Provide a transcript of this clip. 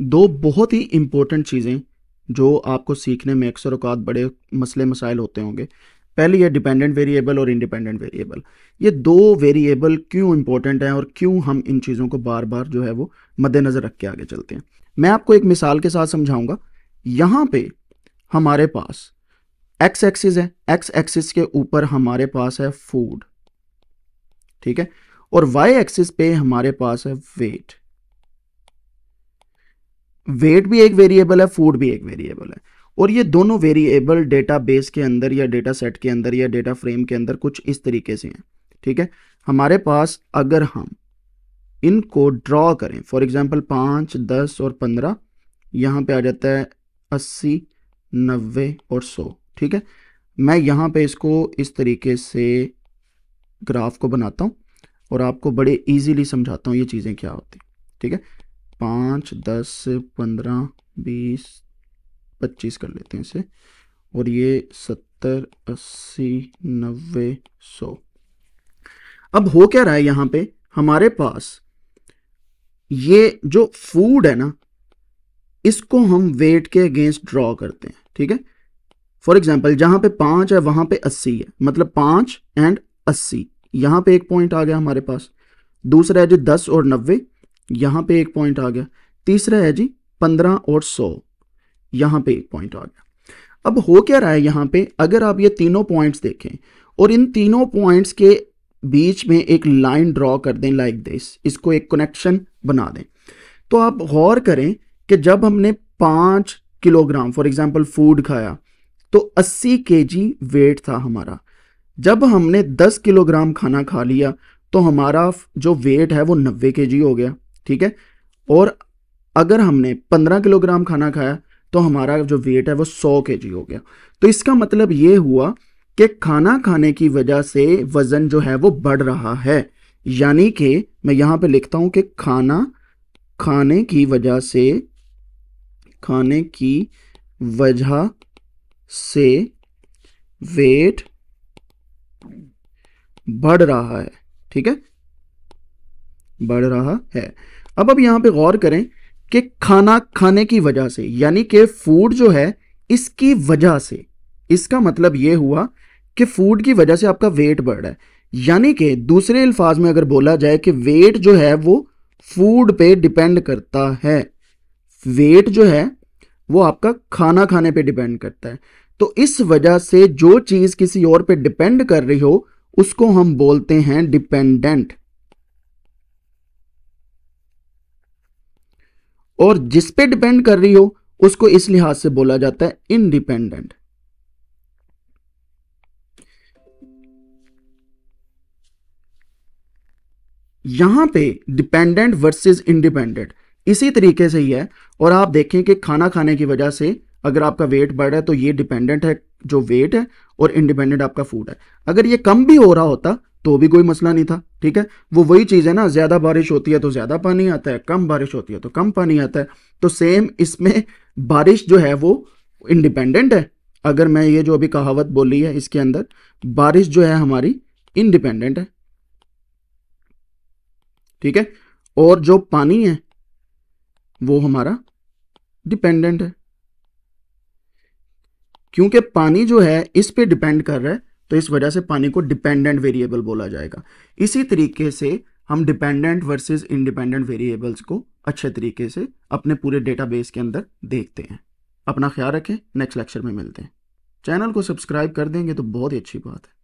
दो बहुत ही इंपॉर्टेंट चीज़ें जो आपको सीखने में अक्सर अवकात बड़े मसले मसाइल होते होंगे पहली है डिपेंडेंट वेरिएबल और इंडिपेंडेंट वेरिएबल ये दो वेरिएबल क्यों इंपॉर्टेंट हैं और क्यों हम इन चीज़ों को बार बार जो है वो मद्देनज़र रख के आगे चलते हैं मैं आपको एक मिसाल के साथ समझाऊंगा यहाँ पे हमारे पास एक्स एक्सिस है एक्स एक्सिस के ऊपर हमारे पास है फूड ठीक है और वाई एक्सिस पे हमारे पास है वेट वेट भी एक वेरिएबल है फूड भी एक वेरिएबल है और ये दोनों वेरिएबल डेटा बेस के अंदर या डेटा सेट के अंदर या डेटा फ्रेम के अंदर कुछ इस तरीके से हैं ठीक है हमारे पास अगर हम इनको ड्रॉ करें फॉर एग्जाम्पल पाँच दस और पंद्रह यहाँ पे आ जाता है अस्सी नब्बे और सौ ठीक है मैं यहाँ पे इसको इस तरीके से ग्राफ को बनाता हूँ और आपको बड़े ईजीली समझाता हूँ ये चीज़ें क्या होती ठीक है पाँच दस पंद्रह बीस पच्चीस कर लेते हैं इसे और ये सत्तर अस्सी नब्बे सौ अब हो क्या रहा है यहाँ पे हमारे पास ये जो फूड है ना इसको हम वेट के अगेंस्ट ड्रॉ करते हैं ठीक है फॉर एग्जाम्पल जहां पे पांच है वहां पे अस्सी है मतलब पांच एंड अस्सी यहां पे एक पॉइंट आ गया हमारे पास दूसरा है जी दस और नब्बे यहां पे एक पॉइंट आ गया तीसरा है जी पंद्रह और सौ यहां पे एक पॉइंट आ गया अब हो क्या रहा है यहां पे अगर आप ये तीनों पॉइंट्स देखें और इन तीनों पॉइंट्स के बीच में एक लाइन ड्रॉ कर दें लाइक दिस इसको एक कनेक्शन बना दें तो आप गौर करें कि जब हमने पाँच किलोग्राम फॉर एग्जाम्पल फूड खाया तो अस्सी के वेट था हमारा जब हमने दस किलोग्राम खाना खा लिया तो हमारा जो वेट है वो नब्बे के हो गया ठीक है और अगर हमने 15 किलोग्राम खाना खाया तो हमारा जो वेट है वो 100 के हो गया तो इसका मतलब ये हुआ कि खाना खाने की वजह से वज़न जो है वो बढ़ रहा है यानी कि मैं यहाँ पे लिखता हूँ कि खाना खाने की वजह से खाने की वजह से वेट बढ़ रहा है ठीक है बढ़ रहा है अब अब यहाँ पे गौर करें कि खाना खाने की वजह से यानी कि फूड जो है इसकी वजह से इसका मतलब ये हुआ कि फूड की वजह से आपका वेट बढ़ रहा है यानी कि दूसरे अल्फाज में अगर बोला जाए कि वेट जो है वो फूड पे डिपेंड करता है वेट जो है वो आपका खाना खाने पे डिपेंड करता है तो इस वजह से जो चीज़ किसी और पे डिपेंड कर रही हो उसको हम बोलते हैं डिपेंडेंट और जिस पे डिपेंड कर रही हो उसको इस लिहाज से बोला जाता है इनडिपेंडेंट यहां पे डिपेंडेंट वर्सेस इंडिपेंडेंट इसी तरीके से ही है और आप देखें कि खाना खाने की वजह से अगर आपका वेट बढ़ रहा है तो ये डिपेंडेंट है जो वेट है और इंडिपेंडेंट आपका फूड है अगर ये कम भी हो रहा होता तो भी कोई मसला नहीं था ठीक है वो वही चीज़ है ना ज़्यादा बारिश होती है तो ज़्यादा पानी आता है कम बारिश होती है तो कम पानी आता है तो सेम इसमें बारिश जो है वो इंडिपेंडेंट है अगर मैं ये जो अभी कहावत बोली है इसके अंदर बारिश जो है हमारी इंडिपेंडेंट है ठीक है और जो पानी है वो हमारा डिपेंडेंट है क्योंकि पानी जो है इस पे डिपेंड कर रहा है तो इस वजह से पानी को डिपेंडेंट वेरिएबल बोला जाएगा इसी तरीके से हम डिपेंडेंट वर्सेस इंडिपेंडेंट वेरिएबल्स को अच्छे तरीके से अपने पूरे डेटाबेस के अंदर देखते हैं अपना ख्याल रखें नेक्स्ट लेक्चर में मिलते हैं चैनल को सब्सक्राइब कर देंगे तो बहुत ही अच्छी बात है